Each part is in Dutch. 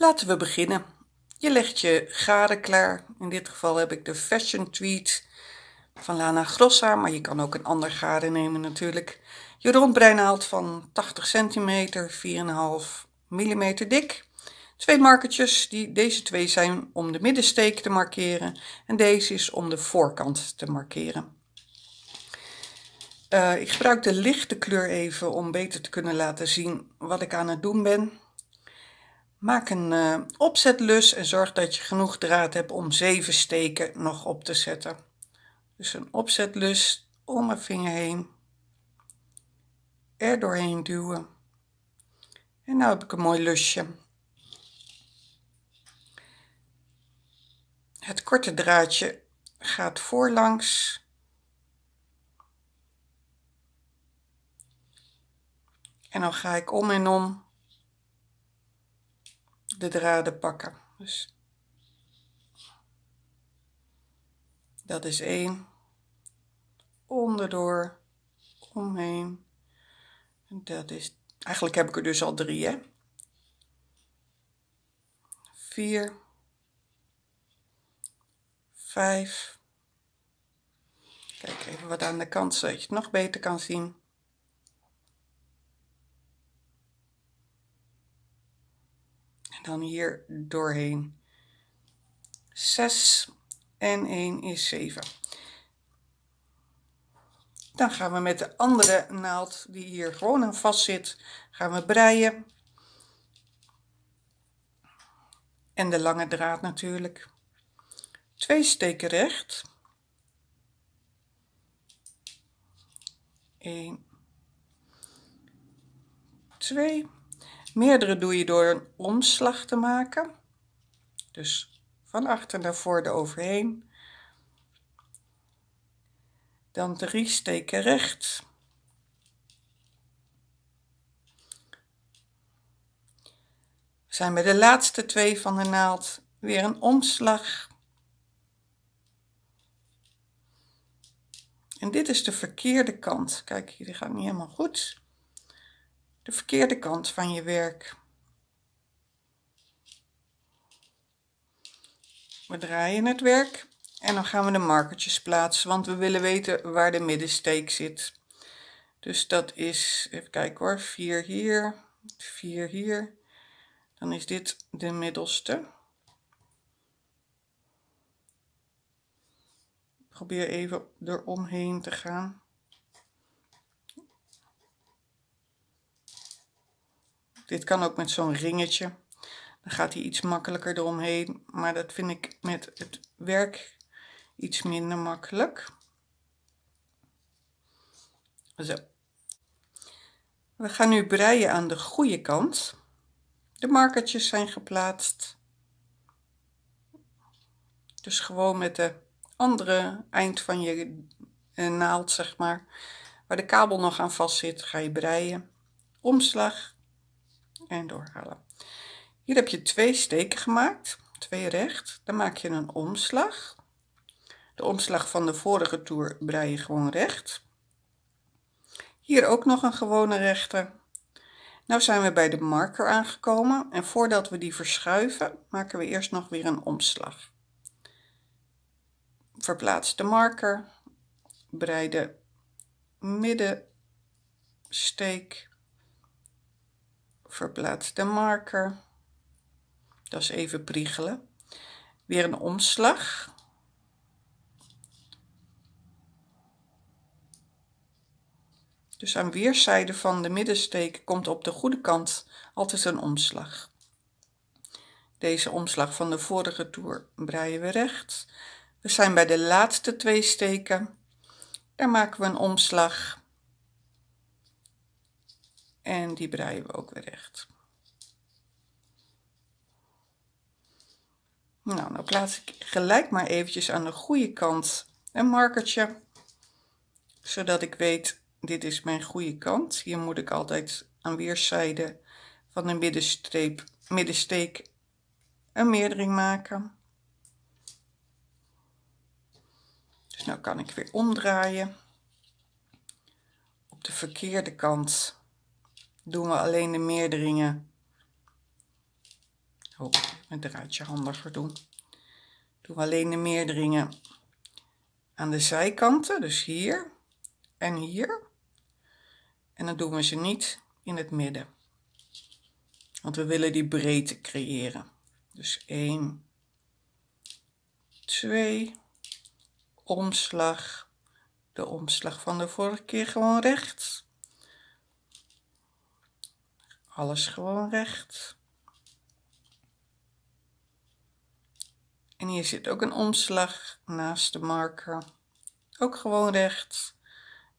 Laten we beginnen. Je legt je garen klaar. In dit geval heb ik de Fashion Tweet van Lana Grossa, maar je kan ook een ander garen nemen natuurlijk. Je rondbrein haalt van 80 centimeter, 4,5 mm dik. Twee markertjes, die, deze twee zijn om de middensteek te markeren en deze is om de voorkant te markeren. Eh, ik gebruik de lichte kleur even om beter te kunnen laten zien wat ik aan het doen ben. Maak een eh, opzetlus en zorg dat je genoeg draad hebt om 7 steken nog op te zetten. Dus een opzetlus om mijn vinger heen, er doorheen duwen. En nu heb ik een mooi lusje. Het korte draadje gaat voorlangs. En dan ga ik om en om de draden pakken. Dus dat is 1. Onderdoor, omheen. En dat is, eigenlijk heb ik er dus al drie, hè. Vier. Vijf. Kijk even wat aan de kant, zodat je het nog beter kan zien. dan hier doorheen. 6 en 1 is 7. Dan gaan we met de andere naald die hier gewoon aan vast zit, gaan we breien. En de lange draad natuurlijk. Twee steken recht. 1, 2, Meerdere doe je door een omslag te maken. Dus van achter naar voren overheen, Dan drie steken recht. We zijn bij de laatste twee van de naald weer een omslag. En dit is de verkeerde kant. Kijk, hier gaat niet helemaal goed de verkeerde kant van je werk. We draaien het werk en dan gaan we de markertjes plaatsen, want we willen weten waar de middensteek zit. Dus dat is, even kijken hoor, 4 hier, 4 hier. Dan is dit de middelste. Probeer even eromheen te gaan. Dit kan ook met zo'n ringetje. Dan gaat hij iets makkelijker eromheen. Maar dat vind ik met het werk iets minder makkelijk. Zo. We gaan nu breien aan de goede kant. De markertjes zijn geplaatst. Dus gewoon met de andere eind van je eh, naald, zeg maar, waar de kabel nog aan vast zit, ga je breien. Omslag en doorhalen. Hier heb je twee steken gemaakt, twee recht. Dan maak je een omslag. De omslag van de vorige toer brei je gewoon recht. Hier ook nog een gewone rechte. Nou zijn we bij de marker aangekomen en voordat we die verschuiven maken we eerst nog weer een omslag. Verplaats de marker, brei de middensteek verplaats de marker. Dat is even priegelen. Weer een omslag. Dus aan weerszijden van de middensteek komt op de goede kant altijd een omslag. Deze omslag van de vorige toer breien we recht. We zijn bij de laatste twee steken. Daar maken we een omslag. En die breien we ook weer recht. Nou, dan nou plaats ik gelijk maar eventjes aan de goede kant een markertje. Zodat ik weet, dit is mijn goede kant. Hier moet ik altijd aan weerszijden van de middenstreep, middensteek een meerdering maken. Dus nou kan ik weer omdraaien. Op de verkeerde kant doen we alleen de meerderingen. Oh, met draadje handiger doen. Doen we alleen de meerderingen aan de zijkanten, dus hier en hier. En dan doen we ze niet in het midden. Want we willen die breedte creëren. Dus 1, 2, omslag. De omslag van de vorige keer gewoon rechts alles gewoon recht. En hier zit ook een omslag naast de marker. Ook gewoon recht.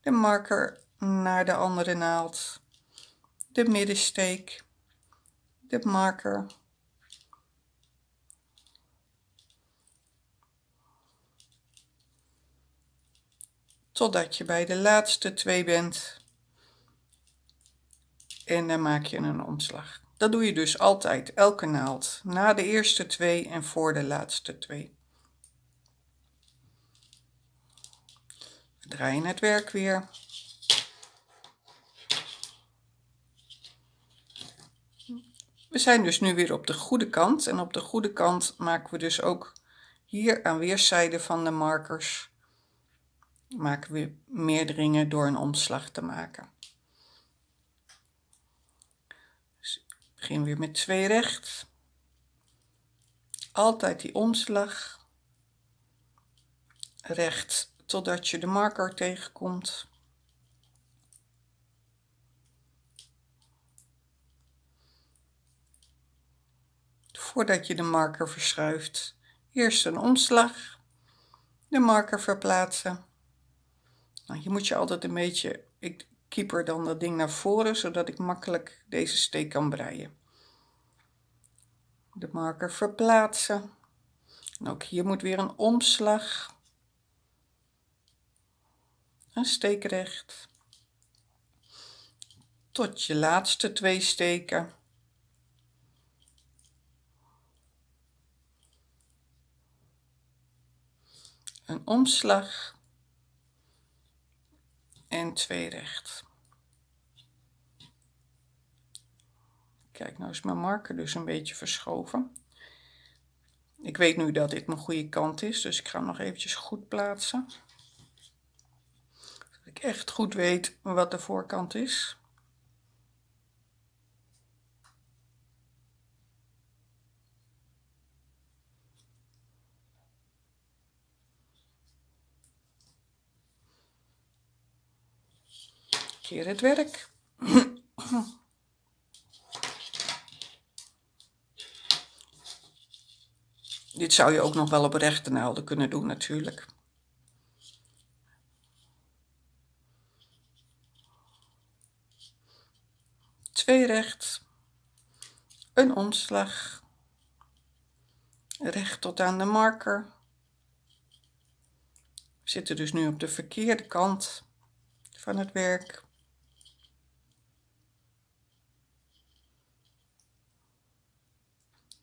De marker naar de andere naald. De middensteek. De marker. Totdat je bij de laatste twee bent en dan maak je een omslag. Dat doe je dus altijd, elke naald, na de eerste twee en voor de laatste twee. We draaien het werk weer. We zijn dus nu weer op de goede kant en op de goede kant maken we dus ook hier aan weerszijden van de markers maken we ringen door een omslag te maken. Begin weer met twee recht. Altijd die omslag. Recht totdat je de marker tegenkomt. Voordat je de marker verschuift, eerst een omslag, de marker verplaatsen. Nou, je moet je altijd een beetje, ik keeper dan dat ding naar voren, zodat ik makkelijk deze steek kan breien. De marker verplaatsen. En ook hier moet weer een omslag. Een steek recht. Tot je laatste twee steken. Een omslag en 2 recht. Kijk, nou is mijn marker dus een beetje verschoven. Ik weet nu dat dit mijn goede kant is, dus ik ga hem nog eventjes goed plaatsen. Zodat ik echt goed weet wat de voorkant is. het werk. Dit zou je ook nog wel op rechte naalden kunnen doen natuurlijk. Twee recht, een omslag, recht tot aan de marker. zitten dus nu op de verkeerde kant van het werk.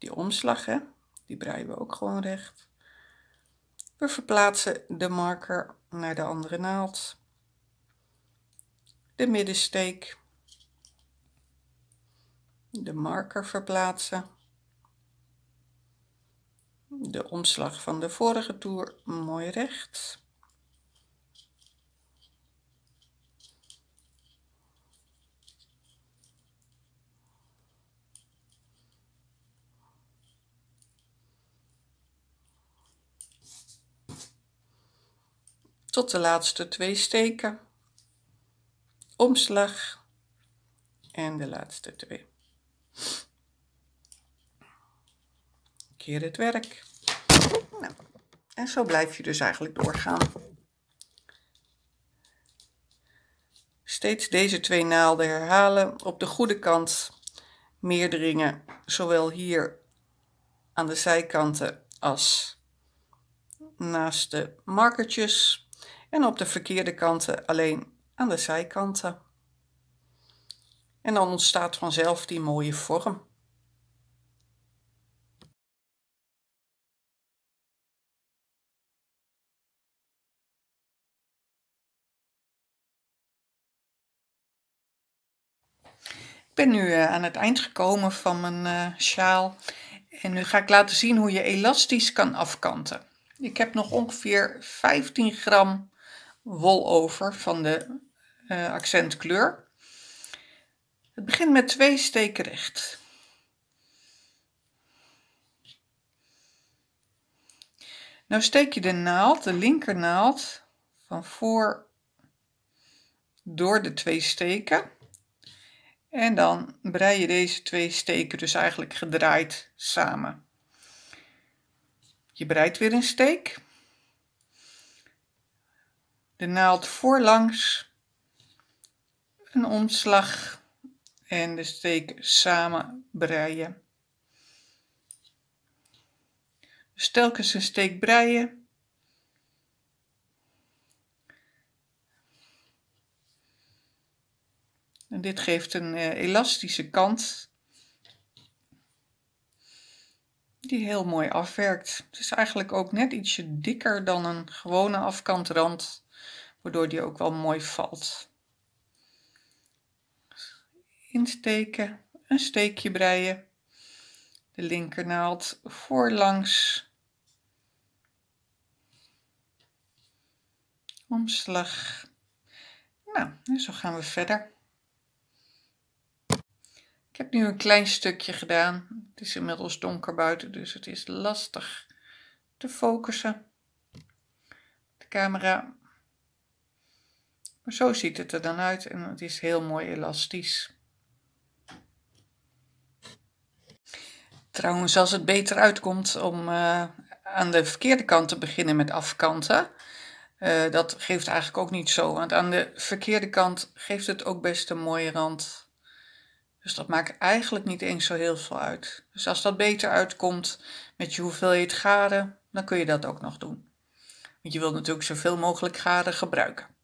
die omslag, hè? die breien we ook gewoon recht. We verplaatsen de marker naar de andere naald. De middensteek. De marker verplaatsen. De omslag van de vorige toer mooi recht. tot de laatste twee steken, omslag en de laatste twee. Keer het werk. Nou, en zo blijf je dus eigenlijk doorgaan. Steeds deze twee naalden herhalen. Op de goede kant meerdringen, zowel hier aan de zijkanten als naast de markertjes en op de verkeerde kanten alleen aan de zijkanten. En dan ontstaat vanzelf die mooie vorm. Ik ben nu eh, aan het eind gekomen van mijn eh, sjaal. En nu ga ik laten zien hoe je elastisch kan afkanten. Ik heb nog ongeveer 15 gram wol over van de eh, accentkleur. Het begint met twee steken recht. Nou steek je de naald, de linkernaald, van voor door de twee steken. En dan brei je deze twee steken dus eigenlijk gedraaid samen. Je breidt weer een steek de naald voorlangs, een omslag en de steek samen breien. Dus telkens een steek breien. En dit geeft een eh, elastische kant die heel mooi afwerkt. Het is eigenlijk ook net ietsje dikker dan een gewone afkantrand waardoor die ook wel mooi valt. Insteken, een steekje breien, de linkernaald voorlangs, omslag. Nou, zo gaan we verder. Ik heb nu een klein stukje gedaan. Het is inmiddels donker buiten, dus het is lastig te focussen. De camera maar zo ziet het er dan uit en het is heel mooi elastisch. Trouwens, als het beter uitkomt om eh, aan de verkeerde kant te beginnen met afkanten, eh, dat geeft eigenlijk ook niet zo. Want aan de verkeerde kant geeft het ook best een mooie rand. Dus dat maakt eigenlijk niet eens zo heel veel uit. Dus als dat beter uitkomt met je hoeveelheid garen, dan kun je dat ook nog doen. Want je wilt natuurlijk zoveel mogelijk garen gebruiken.